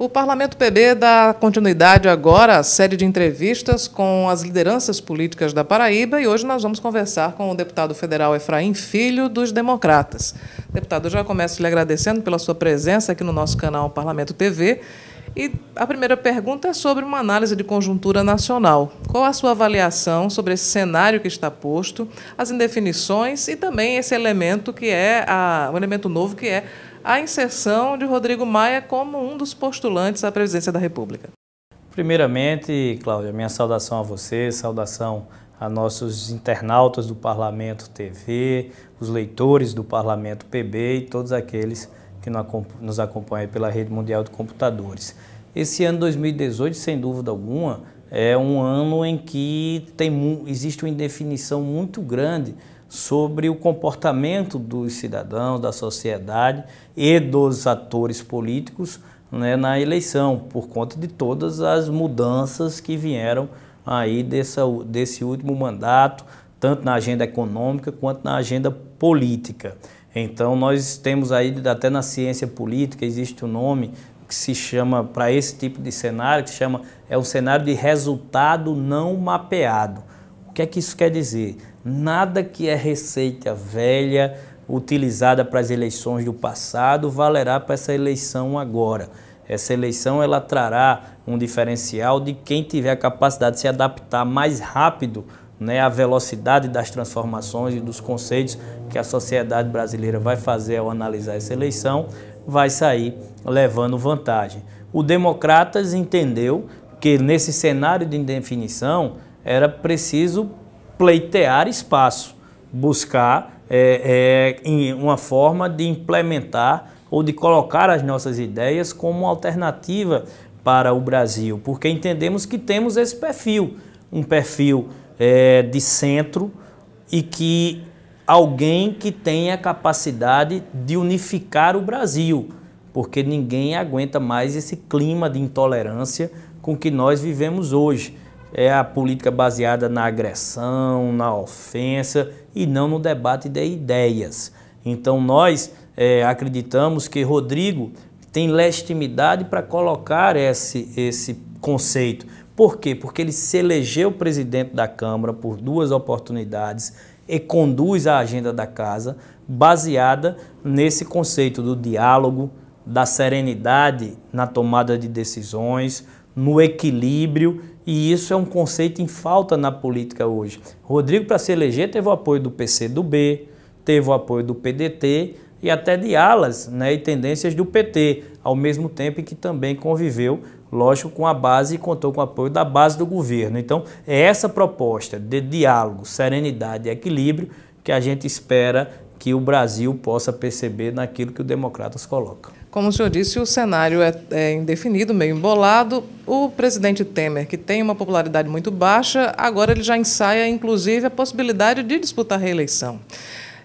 O Parlamento PB dá continuidade agora à série de entrevistas com as lideranças políticas da Paraíba e hoje nós vamos conversar com o deputado federal Efraim Filho, dos Democratas. Deputado, eu já começo lhe agradecendo pela sua presença aqui no nosso canal Parlamento TV. E a primeira pergunta é sobre uma análise de conjuntura nacional. Qual a sua avaliação sobre esse cenário que está posto, as indefinições e também esse elemento que é a, um elemento novo que é a inserção de Rodrigo Maia como um dos postulantes à presidência da República. Primeiramente, Cláudia, minha saudação a você, saudação a nossos internautas do Parlamento TV, os leitores do Parlamento PB e todos aqueles que nos acompanham pela Rede Mundial de Computadores. Esse ano 2018, sem dúvida alguma, é um ano em que tem, existe uma indefinição muito grande sobre o comportamento dos cidadãos, da sociedade e dos atores políticos né, na eleição, por conta de todas as mudanças que vieram aí dessa, desse último mandato, tanto na agenda econômica quanto na agenda política. Então, nós temos aí, até na ciência política, existe um nome que se chama, para esse tipo de cenário, que se chama, é um cenário de resultado não mapeado. O que é que isso quer dizer? Nada que é receita velha utilizada para as eleições do passado valerá para essa eleição agora. Essa eleição ela trará um diferencial de quem tiver a capacidade de se adaptar mais rápido né, à velocidade das transformações e dos conceitos que a sociedade brasileira vai fazer ao analisar essa eleição, vai sair levando vantagem. O Democratas entendeu que nesse cenário de indefinição, era preciso pleitear espaço, buscar é, é, uma forma de implementar ou de colocar as nossas ideias como alternativa para o Brasil, porque entendemos que temos esse perfil, um perfil é, de centro e que alguém que tenha capacidade de unificar o Brasil, porque ninguém aguenta mais esse clima de intolerância com que nós vivemos hoje é a política baseada na agressão, na ofensa e não no debate de ideias. Então nós é, acreditamos que Rodrigo tem legitimidade para colocar esse, esse conceito. Por quê? Porque ele se elegeu presidente da Câmara por duas oportunidades e conduz a agenda da casa baseada nesse conceito do diálogo, da serenidade na tomada de decisões, no equilíbrio e isso é um conceito em falta na política hoje. Rodrigo, para se eleger, teve o apoio do PCdoB, teve o apoio do PDT e até de alas né, e tendências do PT, ao mesmo tempo em que também conviveu, lógico, com a base e contou com o apoio da base do governo. Então, é essa proposta de diálogo, serenidade e equilíbrio que a gente espera que o Brasil possa perceber naquilo que o Democratas coloca. Como o senhor disse, o cenário é, é, indefinido, meio embolado. O presidente Temer, que tem uma popularidade muito baixa, agora ele já ensaia, inclusive, a possibilidade de disputar reeleição.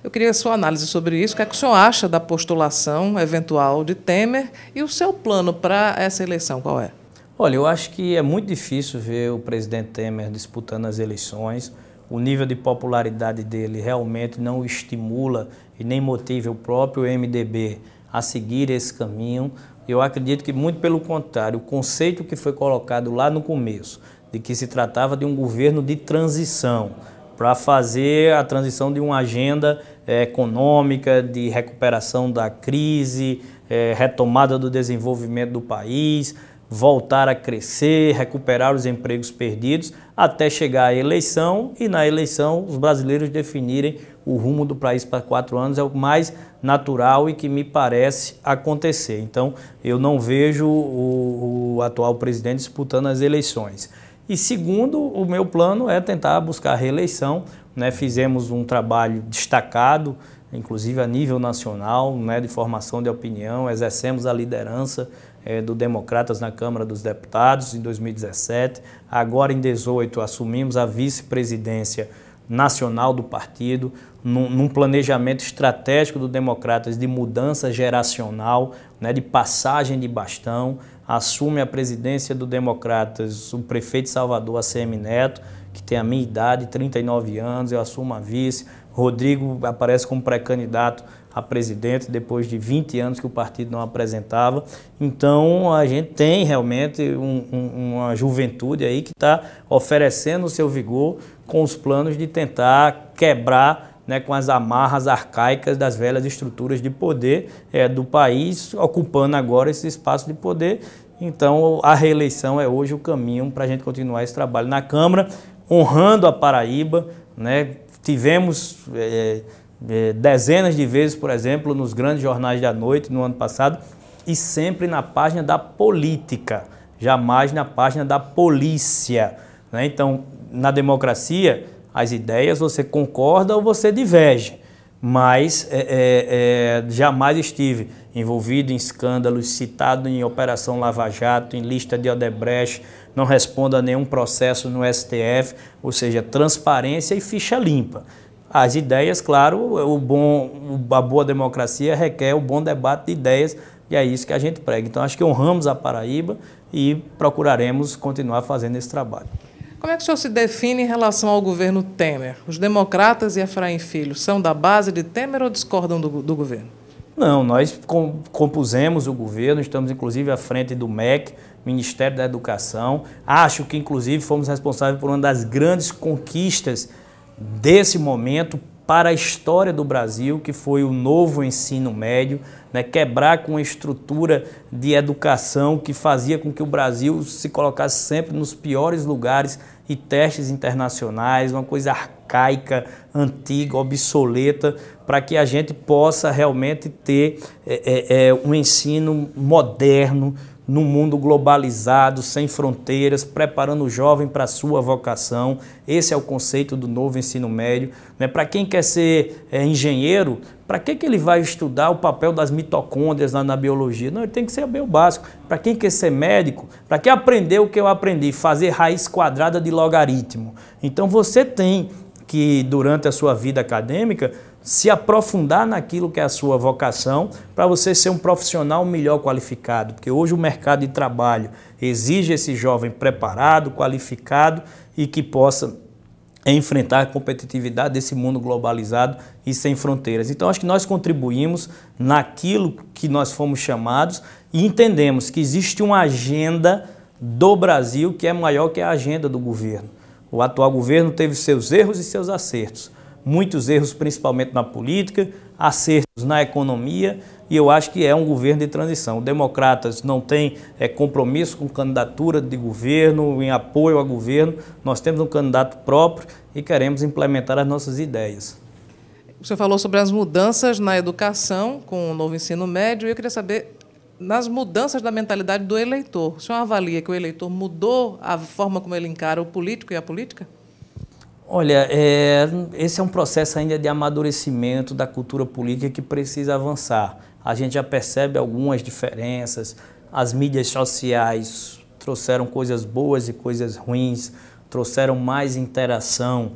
Eu queria a sua análise sobre isso. O que, é que o senhor acha da postulação eventual de Temer e o seu plano para essa eleição? Qual é? Olha, eu acho que é muito difícil ver o presidente Temer disputando as eleições o nível de popularidade dele realmente não estimula e nem motiva o próprio MDB a seguir esse caminho. Eu acredito que, muito pelo contrário, o conceito que foi colocado lá no começo, de que se tratava de um governo de transição, para fazer a transição de uma agenda é, econômica, de recuperação da crise, é, retomada do desenvolvimento do país, voltar a crescer, recuperar os empregos perdidos, até chegar à eleição e na eleição os brasileiros definirem o rumo do país para quatro anos é o mais natural e que me parece acontecer. Então, eu não vejo o, o atual presidente disputando as eleições. E segundo, o meu plano é tentar buscar a reeleição. Né? Fizemos um trabalho destacado inclusive a nível nacional, né, de formação de opinião. Exercemos a liderança é, do Democratas na Câmara dos Deputados em 2017. Agora, em 2018, assumimos a vice-presidência nacional do partido, num, num, planejamento estratégico do Democratas de mudança geracional, né, de passagem de bastão. Assume a presidência do Democratas o prefeito de Salvador, ACM Neto, que tem a minha idade, 39 anos, eu assumo a vice Rodrigo aparece como pré-candidato a presidente depois de 20 anos que o partido não apresentava. Então a gente tem realmente um, um, uma juventude aí que está oferecendo o seu vigor com os planos de tentar quebrar né, com as amarras arcaicas das velhas estruturas de poder é, do país, ocupando agora esse espaço de poder. Então a reeleição é hoje o caminho para a gente continuar esse trabalho na Câmara, honrando a Paraíba, né, Tivemos é, é, dezenas de vezes, por exemplo, nos grandes jornais da noite no ano passado, e sempre na página da política, jamais na página da polícia. Né? Então, na democracia, as ideias você concorda ou você diverge, mas é, jamais estive envolvido em escândalos, citado em Operação Lava Jato, em lista de Odebrecht, não responda a nenhum processo no STF, ou seja, transparência e ficha limpa. As ideias, claro, o bom, a boa democracia requer o bom debate de ideias e é isso que a gente prega. Então, acho que honramos a Paraíba e procuraremos continuar fazendo esse trabalho. Como é que o senhor se define em relação ao governo Temer? Os democratas e Efraim Filho são da base de Temer ou discordam do, do governo? Não, nós compusemos o governo, estamos inclusive à frente do MEC, Ministério da Educação. Acho que, inclusive, fomos responsáveis por uma das grandes conquistas desse momento para a história do Brasil, que foi o novo ensino médio, né? quebrar com a estrutura de educação que fazia com que o Brasil se colocasse sempre nos piores lugares e testes internacionais, uma coisa arcaica, antiga, obsoleta, para que a gente possa realmente ter é, é, é um ensino moderno, num mundo globalizado, sem fronteiras, preparando o jovem para a sua vocação. Esse é o conceito do novo ensino médio. Né? Para quem quer ser é, engenheiro, para que, que ele vai estudar o papel das mitocôndrias na, na biologia? Não, ele tem que ser bem básico. Para quem quer ser médico, para que aprender o que eu aprendi? Fazer raiz quadrada de logaritmo. Então você tem que, durante a sua vida acadêmica, se aprofundar naquilo que é a sua vocação para você ser um profissional melhor qualificado, porque hoje o mercado de trabalho exige esse jovem preparado, qualificado e que possa enfrentar a competitividade desse mundo globalizado e sem fronteiras. Então acho que nós contribuímos naquilo que nós fomos chamados e entendemos que existe uma agenda do Brasil que é maior que a agenda do governo. O atual governo teve seus erros e seus acertos muitos erros, principalmente na política, acertos na economia, e eu acho que é um governo de transição. Democratas não têm é, compromisso com candidatura de governo, em apoio a governo. Nós temos um candidato próprio e queremos implementar as nossas ideias. O senhor falou sobre as mudanças na educação com o novo ensino médio, e eu queria saber nas mudanças da mentalidade do eleitor. O senhor avalia que o eleitor mudou a forma como ele encara o político e a política? Olha, é, esse é um processo ainda de amadurecimento da cultura política que precisa avançar. A gente já percebe algumas diferenças. As mídias sociais trouxeram coisas boas e coisas ruins, trouxeram mais interação,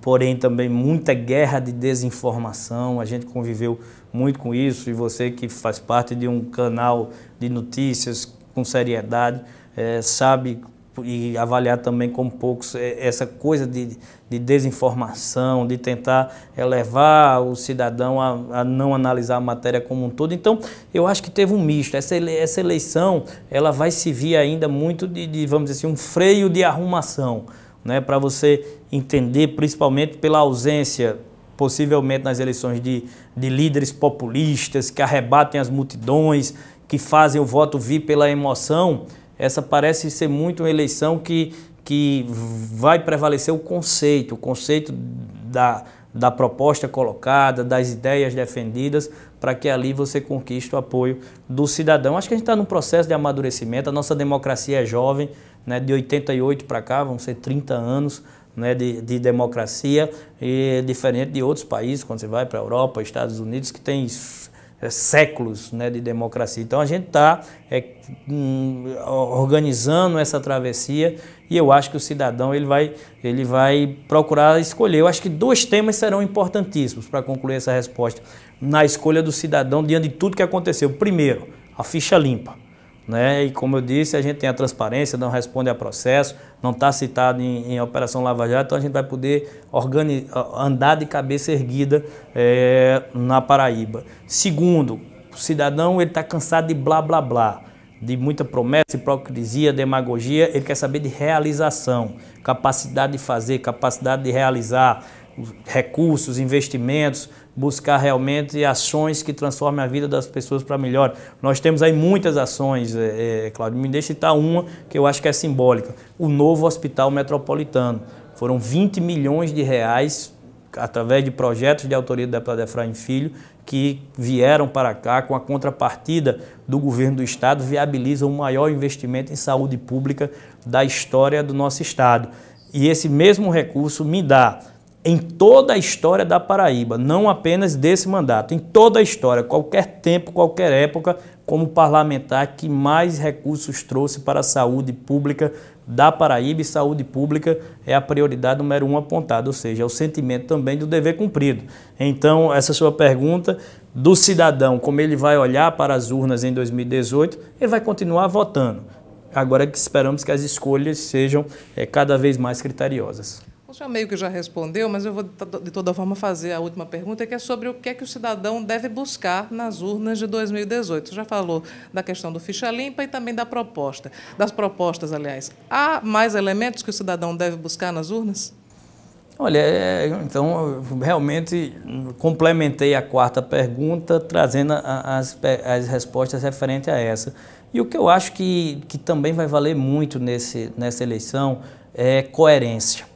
porém também muita guerra de desinformação. A gente conviveu muito com isso e você que faz parte de um canal de notícias com seriedade é, sabe e avaliar também como poucos é, essa coisa de, de desinformação, de tentar elevar o cidadão a, a, não analisar a matéria como um todo. Então, eu acho que teve um misto. Essa, ele, essa eleição ela vai se vir ainda muito de, de, vamos dizer assim, um freio de arrumação, né, para você entender, principalmente pela ausência possivelmente nas eleições de, de líderes populistas que arrebatem as multidões, que fazem o voto vir pela emoção, essa parece ser muito uma eleição que, que vai prevalecer o conceito, o conceito da, da proposta colocada, das ideias defendidas, para que ali você conquiste o apoio do cidadão. Acho que a gente está num processo de amadurecimento, a nossa democracia é jovem, né, de 88 para cá, vão ser 30 anos né, de, de democracia, e é diferente de outros países, quando você vai para a Europa, Estados Unidos, que tem é, séculos né, de democracia. Então a gente está é, hum, organizando essa travessia e eu acho que o cidadão ele vai, ele vai procurar escolher. Eu acho que dois temas serão importantíssimos para concluir essa resposta na escolha do cidadão diante de tudo que aconteceu. Primeiro, a ficha limpa. Né? E como eu disse, a gente tem a transparência, não responde a processo, não está citado em, em, Operação Lava Jato, então a gente vai poder andar de cabeça erguida é, na Paraíba. Segundo, o cidadão está cansado de blá blá blá, de muita promessa, hipocrisia, demagogia, ele quer saber de realização, capacidade de fazer, capacidade de realizar recursos, investimentos, buscar realmente ações que transformem a vida das pessoas para melhor. Nós temos aí muitas ações, é, é, Claudio. Me deixa citar uma que eu acho que é simbólica: o novo Hospital Metropolitano. Foram 20 milhões de reais através de projetos de autoria do deputado Efraim Filho, que vieram para cá com a contrapartida do governo do Estado, viabilizam o maior investimento em saúde pública da história do nosso Estado. E esse mesmo recurso me dá em toda a história da Paraíba, não apenas desse mandato, em toda a história, qualquer tempo, qualquer época, como parlamentar que mais recursos trouxe para a saúde pública da Paraíba e saúde pública é a prioridade número um apontada, ou seja, é o sentimento também do dever cumprido. Então, essa sua pergunta do cidadão, como ele vai olhar para as urnas em 2018, ele vai continuar votando. Agora que esperamos que as escolhas sejam é, cada vez mais criteriosas. Então, o senhor meio que já respondeu, mas eu vou, de toda forma, fazer a última pergunta, que é sobre o que é que o cidadão deve buscar nas urnas de 2018. Você já falou da questão do ficha limpa e também da proposta. Das propostas, aliás. Há mais elementos que o cidadão deve buscar nas urnas? Olha, é, então realmente complementei a quarta pergunta, trazendo as, as respostas referentes a essa. E o que eu acho que, que também vai valer muito nesse, nessa eleição é coerência.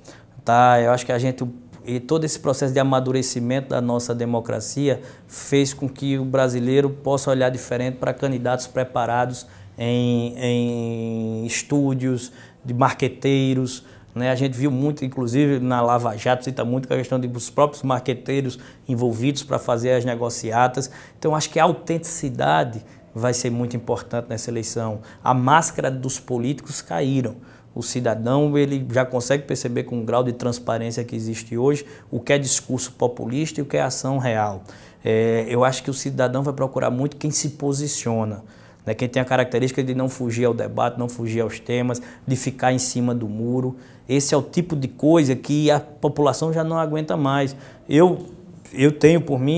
Tá? Eu acho que a gente e todo esse processo de amadurecimento da nossa democracia fez com que o brasileiro possa olhar diferente para candidatos preparados em, em estúdios, de marqueteiros. Né? A gente viu muito, inclusive na Lava Jato, cita muito a questão dos próprios marqueteiros envolvidos para fazer as negociatas. Então, acho que a autenticidade vai ser muito importante nessa eleição. A máscara dos políticos caíram o cidadão ele já consegue perceber com o grau de transparência que existe hoje o que é discurso populista e o que é ação real. É, eu acho que o cidadão vai procurar muito quem se posiciona né, quem tem a característica de não fugir ao debate, não fugir aos temas, de ficar em cima do muro. Esse é o tipo de coisa que a população já não aguenta mais. Eu, eu tenho por mim,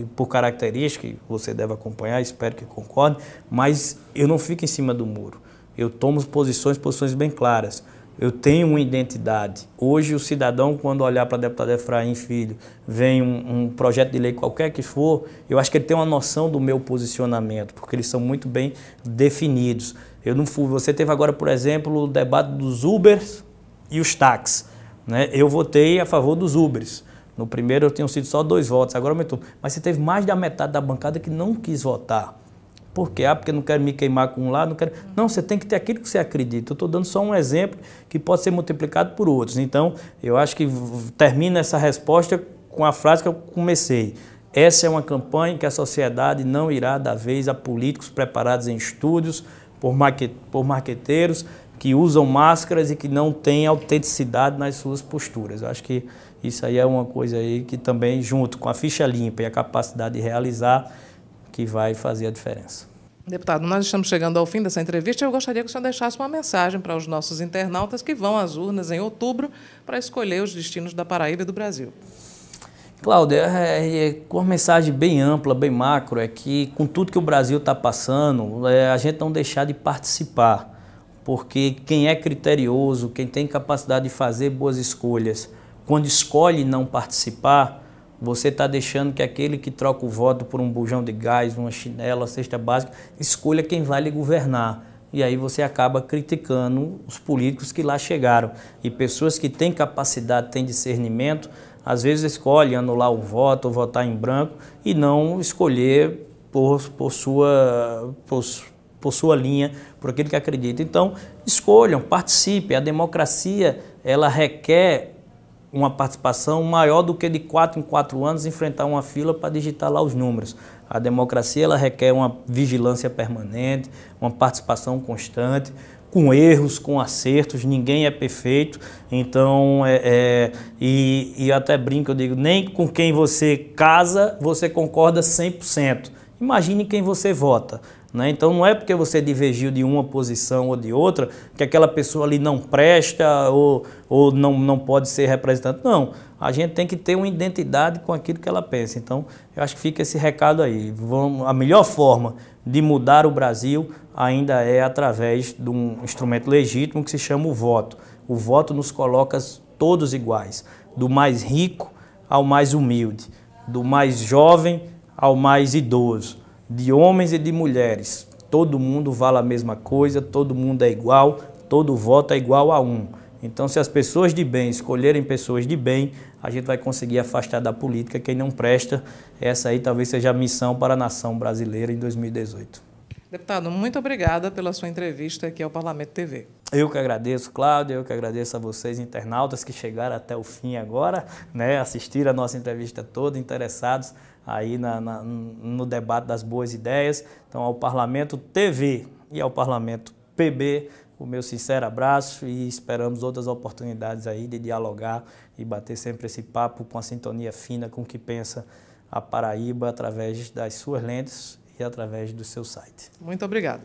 e por característica, você deve acompanhar, espero que concorde, mas eu não fico em cima do muro. Eu tomo posições, posições bem claras. Eu tenho uma identidade. Hoje, o cidadão, quando olhar para deputado Efraim Filho, vem um, um, projeto de lei qualquer que for, eu acho que ele tem uma noção do meu posicionamento, porque eles são muito bem definidos. Eu não fui. Você teve agora, por exemplo, o debate dos Ubers e os táxis. Né? Eu votei a favor dos Ubers. No primeiro eu tinha sido só dois votos, agora aumentou. Mas você teve mais da metade da bancada que não quis votar. Por quê? Ah, porque não quero me queimar com um lado, não quero. Não, você tem que ter aquilo que você acredita. Eu estou dando só um exemplo que pode ser multiplicado por outros. Então, eu acho que termina essa resposta com a frase que eu comecei. Essa é uma campanha que a sociedade não irá dar vez a políticos preparados em estúdios, por, por marqueteiros, que usam máscaras e que não têm autenticidade nas suas posturas. Eu acho que isso aí é uma coisa aí que também, junto com a ficha limpa e a capacidade de realizar, que vai fazer a diferença. Deputado, nós estamos chegando ao fim dessa entrevista. Eu gostaria que o senhor deixasse uma mensagem para os nossos internautas que vão às urnas em outubro para escolher os destinos da Paraíba e do Brasil. Cláudia, é, é, é uma mensagem bem ampla, bem macro, é que com tudo que o Brasil está passando, é, a gente não deixar de participar, porque quem é criterioso, quem tem capacidade de fazer boas escolhas, quando escolhe não participar, você está deixando que aquele que troca o voto por um bujão de gás, uma chinela, cesta básica, escolha quem vai lhe governar. E aí você acaba criticando os políticos que lá chegaram. E pessoas que têm capacidade, têm discernimento, às vezes escolhem anular o voto ou votar em branco e não escolher por, por, sua, por, por sua linha, por aquele que acredita. Então, escolham, participem. A democracia ela requer uma participação maior do que de quatro em quatro anos enfrentar uma fila para digitar lá os números. A democracia ela requer uma vigilância permanente, uma participação constante, com erros, com acertos, ninguém é perfeito. Então, é, é, e, e até brinco, eu digo, nem com quem você casa você concorda 100%. Imagine quem você vota. Né? Então não é porque você divergiu de uma posição ou de outra que aquela pessoa ali não presta ou, ou não, não pode ser representante. Não, a gente tem que ter uma identidade com aquilo que ela pensa. Então eu acho que fica esse recado aí. Vamos, a melhor forma de mudar o Brasil ainda é através de um instrumento legítimo que se chama o voto. O voto nos coloca todos iguais, do mais rico ao mais humilde, do mais jovem ao mais idoso de homens e de mulheres. Todo mundo vale a mesma coisa, todo mundo é igual, todo voto é igual a um. Então, se as pessoas de bem escolherem pessoas de bem, a gente vai conseguir afastar da política quem não presta. Essa aí talvez seja a missão para a nação brasileira em 2018. Deputado, muito obrigada pela sua entrevista aqui ao Parlamento TV. Eu que agradeço, Cláudio, eu que agradeço a vocês, internautas, que chegaram até o fim agora, né, assistiram a nossa entrevista toda, interessados aí na, na, no debate das boas ideias. Então, ao Parlamento TV e ao Parlamento PB, o meu sincero abraço e esperamos outras oportunidades aí de dialogar e bater sempre esse papo com a sintonia fina com o que pensa a Paraíba através das suas lentes e através do seu site. Muito obrigado.